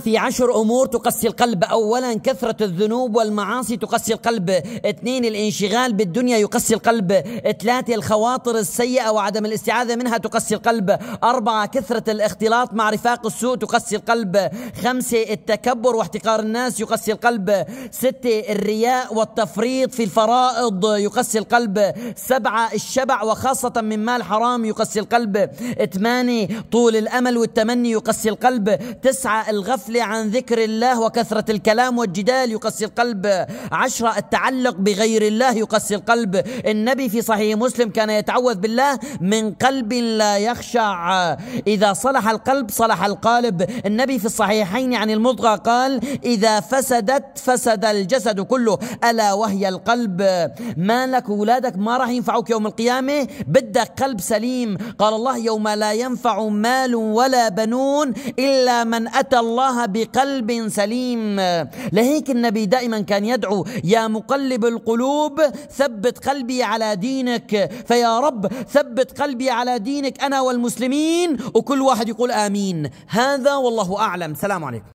في عشر امور تقسي القلب اولا كثره الذنوب والمعاصي تقسي القلب اثنين الانشغال بالدنيا يقسي القلب ثلاثه الخواطر السيئه وعدم الاستعاذه منها تقسي القلب اربعه كثره الاختلاط مع رفاق السوء تقسي القلب خمسه التكبر واحتقار الناس يقسي القلب سته الرياء والتفريط في الفرائض يقسي القلب سبعه الشبع وخاصه من مال حرام يقسي القلب ثمانيه طول الامل والتمني يقسي القلب تسعه الغفل عن ذكر الله وكثرة الكلام والجدال يقسي القلب عشرة التعلق بغير الله يقسي القلب النبي في صحيح مسلم كان يتعوذ بالله من قلب لا يخشع إذا صلح القلب صلح القالب النبي في الصحيحين عن المضغة قال إذا فسدت فسد الجسد كله ألا وهي القلب مالك وولادك ما راح ينفعوك يوم القيامة بدك قلب سليم قال الله يوم لا ينفع مال ولا بنون إلا من أتى الله الله بقلب سليم لهيك النبي دائما كان يدعو يا مقلب القلوب ثبت قلبي على دينك فيا رب ثبت قلبي على دينك انا والمسلمين وكل واحد يقول امين هذا والله اعلم سلام عليكم